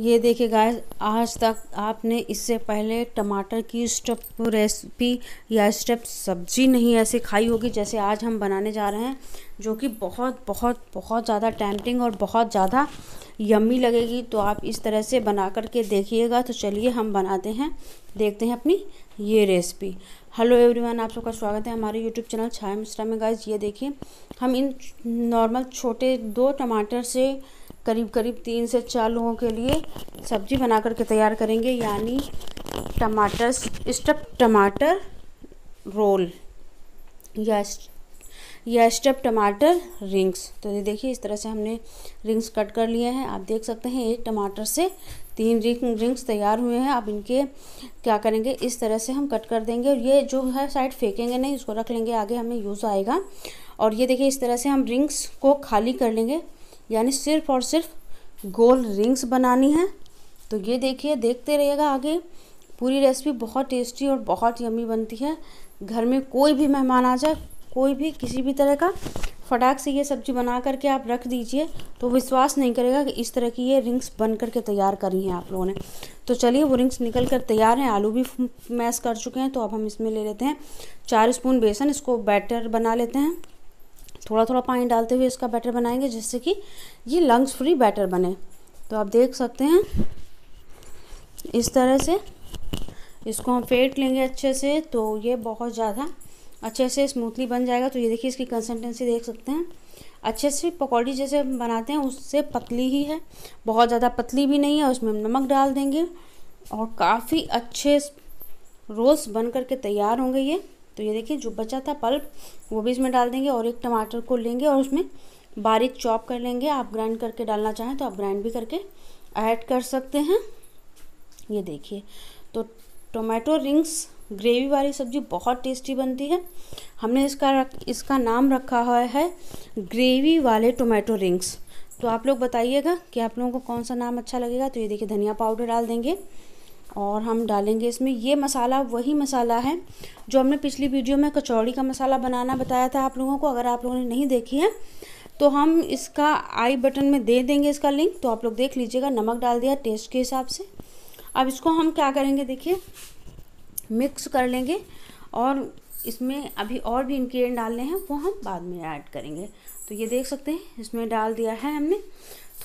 ये देखिए गाय आज तक आपने इससे पहले टमाटर की स्टप रेसिपी या स्टेप सब्जी नहीं ऐसे खाई होगी जैसे आज हम बनाने जा रहे हैं जो कि बहुत बहुत बहुत ज़्यादा टैमटिंग और बहुत ज़्यादा यम्मी लगेगी तो आप इस तरह से बना कर के देखिएगा तो चलिए हम बनाते हैं देखते हैं अपनी ये रेसिपी हेलो एवरीवन आप सबका स्वागत है हमारे यूट्यूब चैनल छाया मिश्रा में गाइज ये देखिए हम इन नॉर्मल छोटे दो टमाटर से करीब करीब तीन से चार लोगों के लिए सब्ज़ी बना कर के तैयार करेंगे यानी टमाटर स्टप टमाटर रोल या स्टप टमाटर रिंग्स तो ये देखिए इस तरह से हमने रिंग्स कट कर लिए हैं आप देख सकते हैं एक टमाटर से तीन रिंग रिंग्स तैयार हुए हैं अब इनके क्या करेंगे इस तरह से हम कट कर देंगे और ये जो है साइड फेंकेंगे नहीं इसको रख लेंगे आगे हमें यूज़ आएगा और ये देखिए इस तरह से हम रिंग्स को खाली कर लेंगे यानी सिर्फ और सिर्फ गोल रिंग्स बनानी है तो ये देखिए देखते रहिएगा आगे पूरी रेसिपी बहुत टेस्टी और बहुत यमी बनती है घर में कोई भी मेहमान आ जाए कोई भी किसी भी तरह का फटाक से ये सब्ज़ी बना करके आप रख दीजिए तो विश्वास नहीं करेगा कि इस तरह की ये रिंग्स बन करके तैयार करी हैं आप लोगों ने तो चलिए वो रिंग्स निकल कर तैयार हैं आलू भी मैश कर चुके हैं तो अब हम इसमें ले लेते हैं चार स्पून बेसन इसको बैटर बना लेते हैं थोड़ा थोड़ा पानी डालते हुए इसका बैटर बनाएंगे जिससे कि ये लंग्स फ्री बैटर बने तो आप देख सकते हैं इस तरह से इसको हम फेंट लेंगे अच्छे से तो ये बहुत ज़्यादा अच्छे से स्मूथली बन जाएगा तो ये देखिए इसकी कंसिस्टेंसी देख सकते हैं अच्छे से पकौड़ी जैसे बनाते हैं उससे पतली ही है बहुत ज़्यादा पतली भी नहीं है उसमें हम नमक डाल देंगे और काफ़ी अच्छे रोल्स बन करके तैयार होंगे ये तो ये देखिए जो बचा था पल्प वो भी इसमें डाल देंगे और एक टमाटर को लेंगे और उसमें बारीक चॉप कर लेंगे आप ग्राइंड करके डालना चाहें तो आप ग्राइंड भी करके ऐड कर सकते हैं ये देखिए तो टोमेटो रिंग्स ग्रेवी वाली सब्जी बहुत टेस्टी बनती है हमने इसका रख, इसका नाम रखा हुआ है ग्रेवी वाले टोमेटो रिंग्स तो आप लोग बताइएगा कि आप लोगों को कौन सा नाम अच्छा लगेगा तो ये देखिए धनिया पाउडर डाल देंगे और हम डालेंगे इसमें ये मसाला वही मसाला है जो हमने पिछली वीडियो में कचौड़ी का मसाला बनाना बताया था आप लोगों को अगर आप लोगों ने नहीं देखी है तो हम इसका आई बटन में दे देंगे इसका लिंक तो आप लोग देख लीजिएगा नमक डाल दिया टेस्ट के हिसाब से अब इसको हम क्या करेंगे देखिए मिक्स कर लेंगे और इसमें अभी और भी इनग्रीडियंट डालने हैं वो हम बाद में ऐड करेंगे तो ये देख सकते हैं इसमें डाल दिया है हमने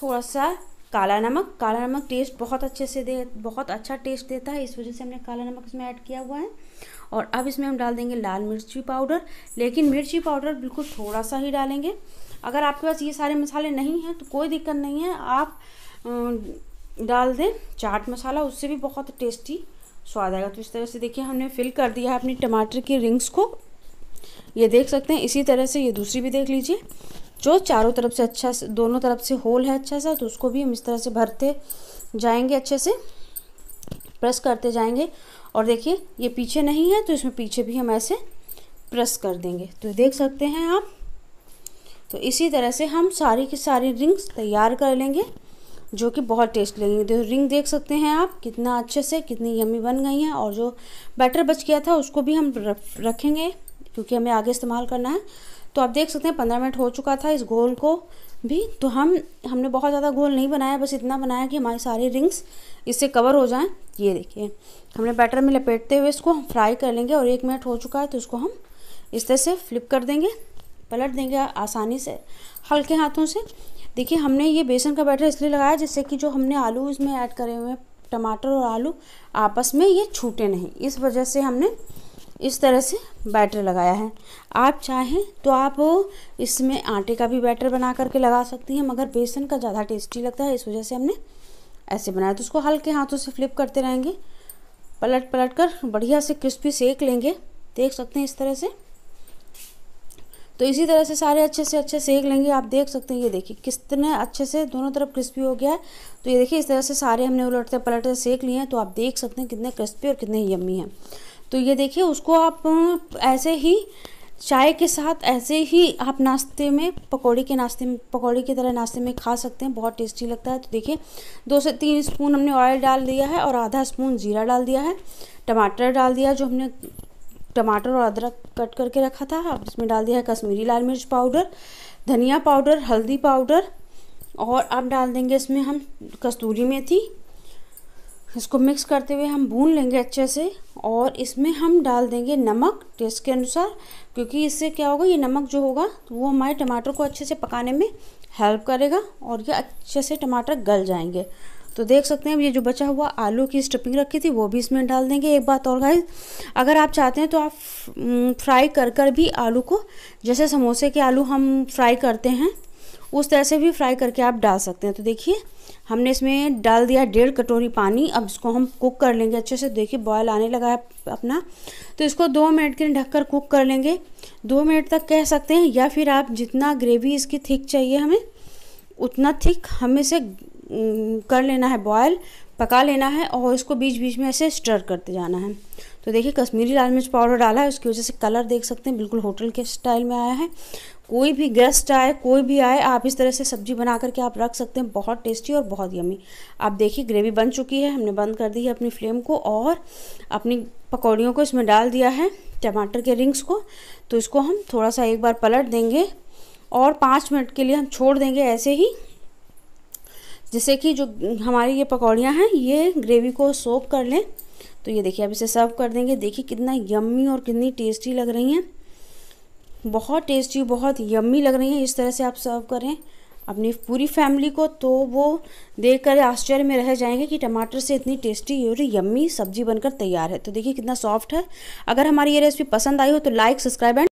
थोड़ा सा काला नमक काला नमक टेस्ट बहुत अच्छे से दे बहुत अच्छा टेस्ट देता है इस वजह से हमने काला नमक इसमें ऐड किया हुआ है और अब इसमें हम डाल देंगे लाल मिर्ची पाउडर लेकिन मिर्ची पाउडर बिल्कुल थोड़ा सा ही डालेंगे अगर आपके पास ये सारे मसाले नहीं हैं तो कोई दिक्कत नहीं है आप डाल दें चाट मसाला उससे भी बहुत टेस्टी स्वाद आएगा तो इस तरह से देखिए हमने फिल कर दिया है अपनी टमाटर की रिंग्स को ये देख सकते हैं इसी तरह से ये दूसरी भी देख लीजिए जो चारों तरफ से अच्छा से दोनों तरफ से होल है अच्छा सा तो उसको भी हम इस तरह से भरते जाएंगे अच्छे से प्रेस करते जाएंगे और देखिए ये पीछे नहीं है तो इसमें पीछे भी हम ऐसे प्रेस कर देंगे तो देख सकते हैं आप तो इसी तरह से हम सारी की सारी रिंग्स तैयार कर लेंगे जो कि बहुत टेस्ट लगेंगे तो रिंग देख सकते हैं आप कितना अच्छे से कितनी यमी बन गई हैं और जो बैटर बच गया था उसको भी हम रखेंगे क्योंकि हमें आगे इस्तेमाल करना है तो आप देख सकते हैं पंद्रह मिनट हो चुका था इस घोल को भी तो हम हमने बहुत ज़्यादा घोल नहीं बनाया बस इतना बनाया कि हमारी सारी रिंग्स इससे कवर हो जाएं ये देखिए हमने बैटर में लपेटते हुए इसको हम फ्राई कर लेंगे और एक मिनट हो चुका है तो इसको हम इस तरह से फ्लिप कर देंगे पलट देंगे आसानी से हल्के हाथों से देखिए हमने ये बेसन का बैटर इसलिए लगाया जिससे कि जो हमने आलू इसमें ऐड करे हुए हैं टमाटर और आलू आपस में ये छूटे नहीं इस वजह से हमने इस तरह से बैटर लगाया है आप चाहें तो आप इसमें आटे का भी बैटर बना करके लगा सकती हैं मगर बेसन का ज़्यादा टेस्टी लगता है इस वजह से हमने ऐसे बनाया तो उसको हल्के हाथों से फ्लिप करते रहेंगे पलट पलट कर बढ़िया से क्रिस्पी सेक लेंगे देख सकते हैं इस तरह से तो इसी तरह से सारे अच्छे से अच्छे सेक लेंगे आप देख सकते हैं ये देखिए कितने अच्छे से दोनों तरफ क्रिस्पी हो गया है तो ये देखिए इस तरह से सारे हमने उलटते पलटते सेक लिए हैं तो आप देख सकते हैं कितने क्रिस्पी और कितने यम्मी हैं तो ये देखिए उसको आप ऐसे ही चाय के साथ ऐसे ही आप नाश्ते में पकौड़ी के नाश्ते में पकौड़ी की तरह नाश्ते में खा सकते हैं बहुत टेस्टी लगता है तो देखिए दो से तीन स्पून हमने ऑयल डाल दिया है और आधा स्पून जीरा डाल दिया है टमाटर डाल दिया जो हमने टमाटर और अदरक कट करके रखा था अब इसमें डाल दिया है कश्मीरी लाल मिर्च पाउडर धनिया पाउडर हल्दी पाउडर और अब डाल देंगे इसमें हम कस्तूरी मेथी इसको मिक्स करते हुए हम भून लेंगे अच्छे से और इसमें हम डाल देंगे नमक टेस्ट के अनुसार क्योंकि इससे क्या होगा ये नमक जो होगा तो वो हमारे टमाटर को अच्छे से पकाने में हेल्प करेगा और ये अच्छे से टमाटर गल जाएंगे तो देख सकते हैं ये जो बचा हुआ आलू की स्टफिंग रखी थी वो भी इसमें डाल देंगे एक बात और गाइस अगर आप चाहते हैं तो आप फ्राई हम्म, कर कर भी आलू को जैसे समोसे के आलू हम फ्राई करते हैं उस तरह से भी फ्राई करके आप डाल सकते हैं तो देखिए हमने इसमें डाल दिया डेढ़ कटोरी पानी अब इसको हम कुक कर लेंगे अच्छे से देखिए बॉयल आने लगा है अपना तो इसको दो मिनट के लिए ढककर कुक कर लेंगे दो मिनट तक कह सकते हैं या फिर आप जितना ग्रेवी इसकी थिक चाहिए हमें उतना थिक हमें से कर लेना है बॉयल पका लेना है और इसको बीच बीच में ऐसे स्टर करते जाना है तो देखिए कश्मीरी लाल मिर्च पाउडर डाला है उसकी वजह से कलर देख सकते हैं बिल्कुल होटल के स्टाइल में आया है कोई भी गेस्ट आए कोई भी आए आप इस तरह से सब्जी बना करके आप रख सकते हैं बहुत टेस्टी और बहुत यमी आप देखिए ग्रेवी बन चुकी है हमने बंद कर दी है अपनी फ्लेम को और अपनी पकौड़ियों को इसमें डाल दिया है टमाटर के रिंग्स को तो इसको हम थोड़ा सा एक बार पलट देंगे और पाँच मिनट के लिए हम छोड़ देंगे ऐसे ही जिससे कि जो हमारी ये पकौड़ियाँ हैं ये ग्रेवी को सोप कर लें तो ये देखिए अब इसे सर्व कर देंगे देखिए कितना यम्मी और कितनी टेस्टी लग रही हैं बहुत टेस्टी बहुत यम्मी लग रही हैं इस तरह से आप सर्व करें अपनी पूरी फैमिली को तो वो देख कर आश्चर्य में रह जाएंगे कि टमाटर से इतनी टेस्टी और यम्मी सब्जी बनकर तैयार है तो देखिए कितना सॉफ्ट है अगर हमारी ये रेसिपी पसंद आई हो तो लाइक सब्सक्राइब एंड